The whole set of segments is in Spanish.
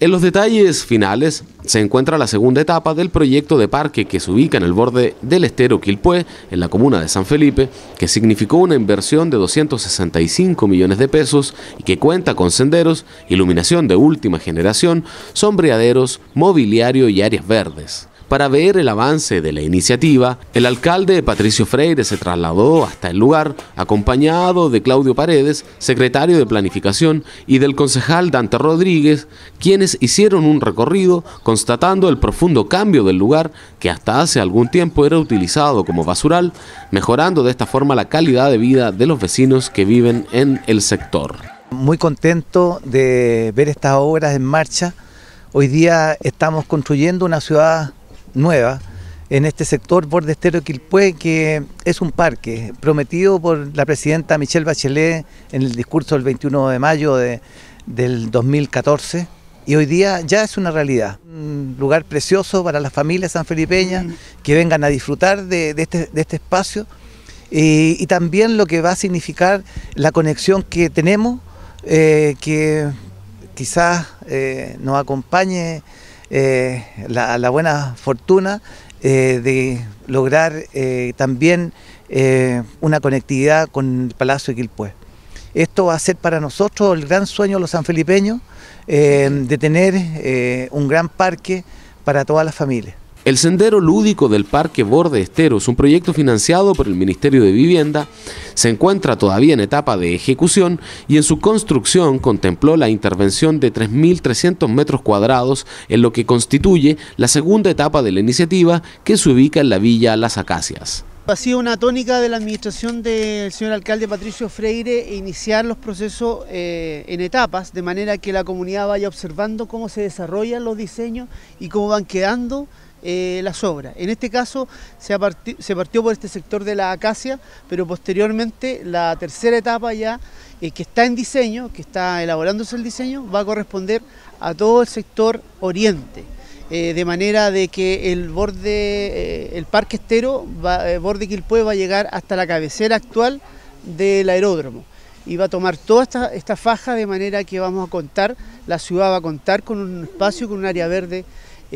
En los detalles finales se encuentra la segunda etapa del proyecto de parque que se ubica en el borde del estero Quilpué, en la comuna de San Felipe, que significó una inversión de 265 millones de pesos y que cuenta con senderos, iluminación de última generación, sombreaderos, mobiliario y áreas verdes. Para ver el avance de la iniciativa, el alcalde Patricio Freire se trasladó hasta el lugar acompañado de Claudio Paredes, secretario de Planificación, y del concejal Dante Rodríguez, quienes hicieron un recorrido constatando el profundo cambio del lugar que hasta hace algún tiempo era utilizado como basural, mejorando de esta forma la calidad de vida de los vecinos que viven en el sector. Muy contento de ver estas obras en marcha. Hoy día estamos construyendo una ciudad nueva en este sector borde estero Quilpué, que es un parque prometido por la presidenta Michelle Bachelet en el discurso del 21 de mayo del 2014. Y hoy día ya es una realidad. Un lugar precioso para las familias sanfelipeñas que vengan a disfrutar de, este, este, espacio y, también lo que va a significar la conexión que tenemos, eh, que quizás eh, nos acompañe eh, la, buena fortuna eh, de lograr eh, también una conectividad con el Palacio de Quilpué. Esto va a ser para nosotros el gran sueño de los sanfilipeños de tener un gran parque para todas las familias. El Sendero Lúdico del Parque Borde Esteros, un proyecto financiado por el Ministerio de Vivienda, se encuentra todavía en etapa de ejecución y en su construcción contempló la intervención de 3.300 metros cuadrados en lo que constituye la segunda etapa de la iniciativa que se ubica en la Villa Las Acacias. Ha sido una tónica de la administración del señor alcalde Patricio Freire e iniciar los procesos eh, en etapas, de manera que la comunidad vaya observando cómo se desarrollan los diseños y cómo van quedando eh, las obras. En este caso se, partió por este sector de la acacia, pero posteriormente la tercera etapa ya, eh, que está en diseño, que está elaborándose el diseño, va a corresponder a todo el sector oriente. Eh, de manera de que el borde, eh, el parque estero, el eh, borde Quilpue... va a llegar hasta la cabecera actual del aeródromo y va a tomar toda esta faja de manera que vamos a contar, la ciudad va a contar con un espacio, con un área verde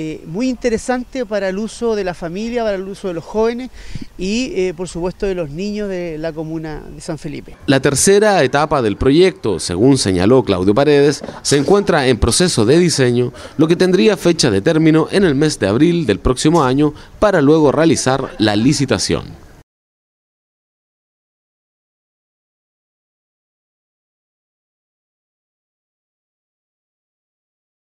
eh, muy interesante para el uso de la familia, para el uso de los jóvenes y eh, por supuesto de los niños de la comuna de San Felipe. La tercera etapa del proyecto, según señaló Claudio Paredes, se encuentra en proceso de diseño, lo que tendría fecha de término en el mes de abril del próximo año para luego realizar la licitación.